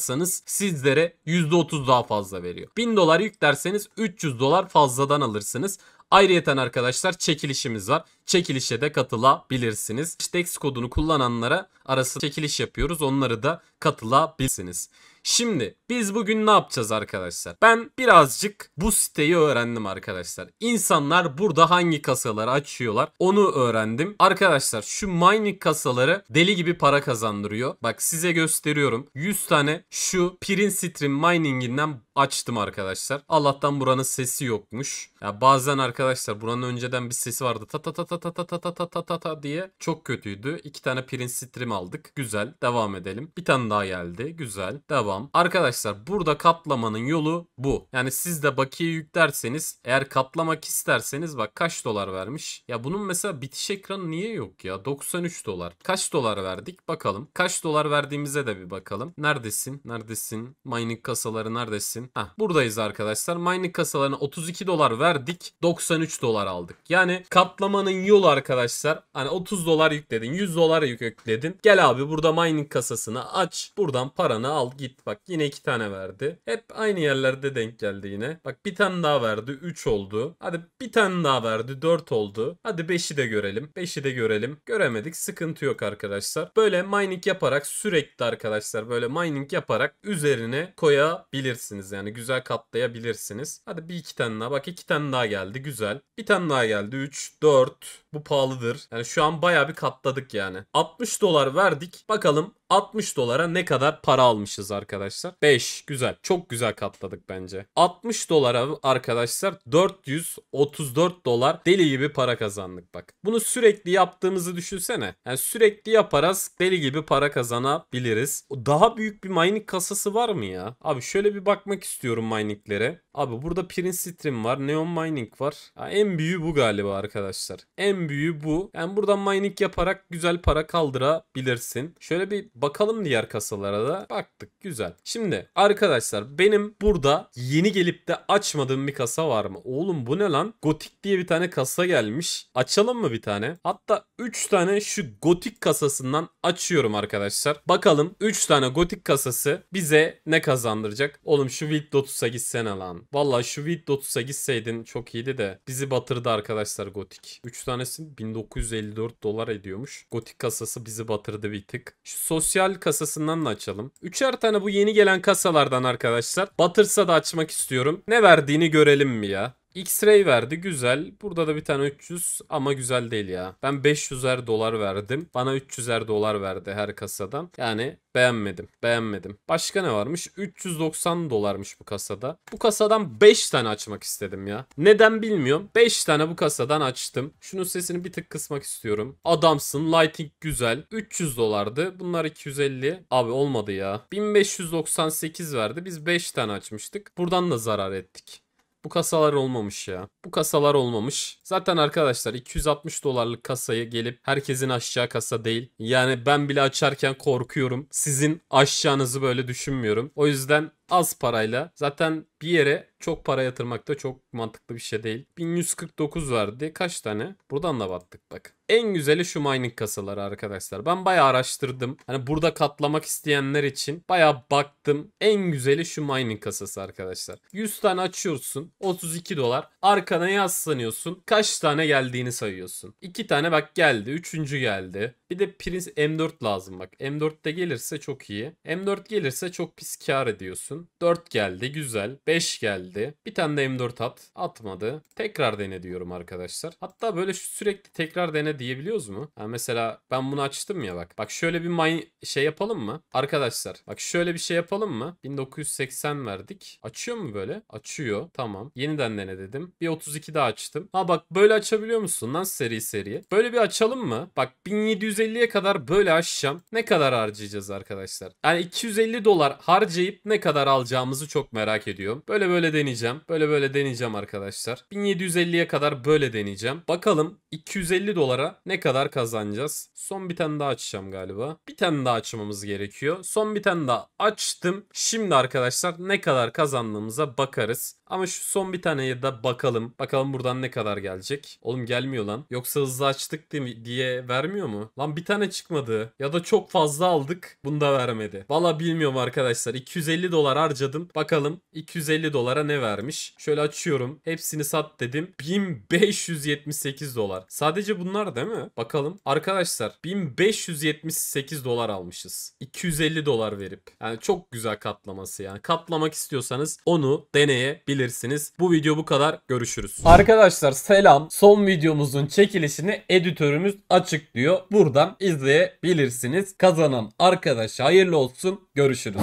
yüklersanız sizlere %30 daha fazla veriyor. 1000 dolar yüklerseniz 300 dolar fazladan alırsınız. Ayrıyeten arkadaşlar çekilişimiz var. Çekilişe de katılabilirsiniz. Dex kodunu kullananlara arası çekiliş yapıyoruz. Onları da katılabilirsiniz. Şimdi biz bugün ne yapacağız arkadaşlar? Ben birazcık bu siteyi öğrendim arkadaşlar. İnsanlar burada hangi kasaları açıyorlar onu öğrendim. Arkadaşlar şu mining kasaları deli gibi para kazandırıyor. Bak size gösteriyorum. 100 tane şu Pirin Stream Mining'inden açtım arkadaşlar. Allah'tan buranın sesi yokmuş. Ya bazen arkadaşlar buranın önceden bir sesi vardı. Ta ta ta ta ta ta ta ta ta ta ta ta diye. Çok kötüydü. İki tane Prince Stream aldık. Güzel. Devam edelim. Bir tane daha geldi. Güzel. Devam. Arkadaşlar burada katlamanın yolu bu. Yani siz de bakiye yüklerseniz eğer katlamak isterseniz bak kaç dolar vermiş. Ya bunun mesela bitiş ekranı niye yok ya? 93 dolar. Kaç dolar verdik? Bakalım. Kaç dolar verdiğimize de bir bakalım. Neredesin? Neredesin? Mining kasaları neredesin? Heh, buradayız arkadaşlar. Mining kasalarına 32 dolar ver kadar dik 93 dolar aldık. Yani katlamanın yolu arkadaşlar hani 30 dolar yükledin 100 dolar yükledin. Gel abi burada mining kasasını aç buradan paranı al git bak yine 2 tane verdi. Hep aynı yerlerde denk geldi yine. Bak bir tane daha verdi 3 oldu. Hadi bir tane daha verdi 4 oldu. Hadi 5'i de görelim 5'i de görelim. Göremedik sıkıntı yok arkadaşlar. Böyle mining yaparak sürekli arkadaşlar böyle mining yaparak üzerine koyabilirsiniz. Yani güzel katlayabilirsiniz. Hadi bir iki tane daha bak iki tane tane daha geldi. Güzel. Bir tane daha geldi. 3, 4, bu pahalıdır. Yani şu an baya bir katladık yani. 60 dolar verdik. Bakalım 60 dolara ne kadar para almışız arkadaşlar? 5. Güzel. Çok güzel katladık bence. 60 dolara arkadaşlar 434 dolar deli gibi para kazandık bak. Bunu sürekli yaptığımızı düşünsene. Yani sürekli yaparız deli gibi para kazanabiliriz. Daha büyük bir mining kasası var mı ya? Abi şöyle bir bakmak istiyorum mininglere. Abi burada Prince Stream var. Neon Mining var. Ya en büyüğü bu galiba arkadaşlar. En en büyüğü bu. Yani buradan mining yaparak güzel para kaldırabilirsin. Şöyle bir bakalım diğer kasalara da. Baktık güzel. Şimdi arkadaşlar benim burada yeni gelip de açmadığım bir kasa var mı? Oğlum bu ne lan? Gotik diye bir tane kasa gelmiş. Açalım mı bir tane? Hatta 3 tane şu gotik kasasından açıyorum arkadaşlar. Bakalım 3 tane gotik kasası bize ne kazandıracak? Oğlum şu Wild Lotus'a gitsene lan. Valla şu Wild Lotus'a gitseydin çok iyiydi de bizi batırdı arkadaşlar gotik. 3 tane tanesi 1954 dolar ediyormuş. Gotik kasası bizi batırdı bir tık. Şu sosyal kasasından da açalım. Üçer tane bu yeni gelen kasalardan arkadaşlar. Batırsa da açmak istiyorum. Ne verdiğini görelim mi ya? X-Ray verdi güzel. Burada da bir tane 300 ama güzel değil ya. Ben 500'er dolar verdim. Bana 300'er dolar verdi her kasadan. Yani beğenmedim. Beğenmedim. Başka ne varmış? 390 dolarmış bu kasada. Bu kasadan 5 tane açmak istedim ya. Neden bilmiyorum. 5 tane bu kasadan açtım. Şunun sesini bir tık kısmak istiyorum. Adamsın. Lighting güzel. 300 dolardı. Bunlar 250. Abi olmadı ya. 1598 verdi. Biz 5 tane açmıştık. Buradan da zarar ettik. Bu kasalar olmamış ya. Bu kasalar olmamış. Zaten arkadaşlar 260 dolarlık kasaya gelip herkesin aşağı kasa değil. Yani ben bile açarken korkuyorum. Sizin aşacağınızı böyle düşünmüyorum. O yüzden az parayla zaten bir yere çok para yatırmak da çok mantıklı bir şey değil. 1149 verdi. Kaç tane? Buradan da battık bak. En güzeli şu mining kasaları arkadaşlar. Ben bayağı araştırdım. Hani burada katlamak isteyenler için bayağı baktım. En güzeli şu mining kasası arkadaşlar. 100 tane açıyorsun. 32 dolar. Arkana yaslanıyorsun. Kaç tane geldiğini sayıyorsun. 2 tane bak geldi. 3. geldi. Bir de Prince M4 lazım bak. M4 de gelirse çok iyi. M4 gelirse çok pis kar ediyorsun attım. 4 geldi güzel. 5 geldi. Bir tane de M4 at. Atmadı. Tekrar dene diyorum arkadaşlar. Hatta böyle sürekli tekrar dene diyebiliyoruz mu? Yani mesela ben bunu açtım ya bak. Bak şöyle bir main şey yapalım mı? Arkadaşlar bak şöyle bir şey yapalım mı? 1980 verdik. Açıyor mu böyle? Açıyor. Tamam. Yeniden dene dedim. Bir 32 daha açtım. Ha bak böyle açabiliyor musun lan seri seri? Böyle bir açalım mı? Bak 1750'ye kadar böyle açacağım. Ne kadar harcayacağız arkadaşlar? Yani 250 dolar harcayıp ne kadar alacağımızı çok merak ediyorum. Böyle böyle deneyeceğim. Böyle böyle deneyeceğim arkadaşlar. 1750'ye kadar böyle deneyeceğim. Bakalım 250 dolara ne kadar kazanacağız? Son bir tane daha açacağım galiba. Bir tane daha açmamız gerekiyor. Son bir tane daha açtım. Şimdi arkadaşlar ne kadar kazandığımıza bakarız. Ama şu son bir taneye de bakalım. Bakalım buradan ne kadar gelecek. Oğlum gelmiyor lan. Yoksa hızlı açtık diye vermiyor mu? Lan bir tane çıkmadı. Ya da çok fazla aldık. Bunu da vermedi. Valla bilmiyorum arkadaşlar. 250 dolar harcadım. Bakalım 250 dolara ne vermiş? Şöyle açıyorum. Hepsini sat dedim. 1578 dolar. Sadece bunlar değil mi? Bakalım. Arkadaşlar 1578 dolar almışız. 250 dolar verip. Yani çok güzel katlaması yani. Katlamak istiyorsanız onu deneyebilirsiniz. Bu video bu kadar. Görüşürüz. Arkadaşlar selam. Son videomuzun çekilişini editörümüz açıklıyor. Buradan izleyebilirsiniz. Kazanan arkadaşa hayırlı olsun. Görüşürüz.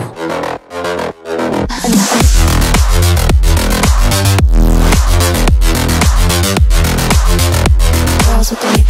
Girls with the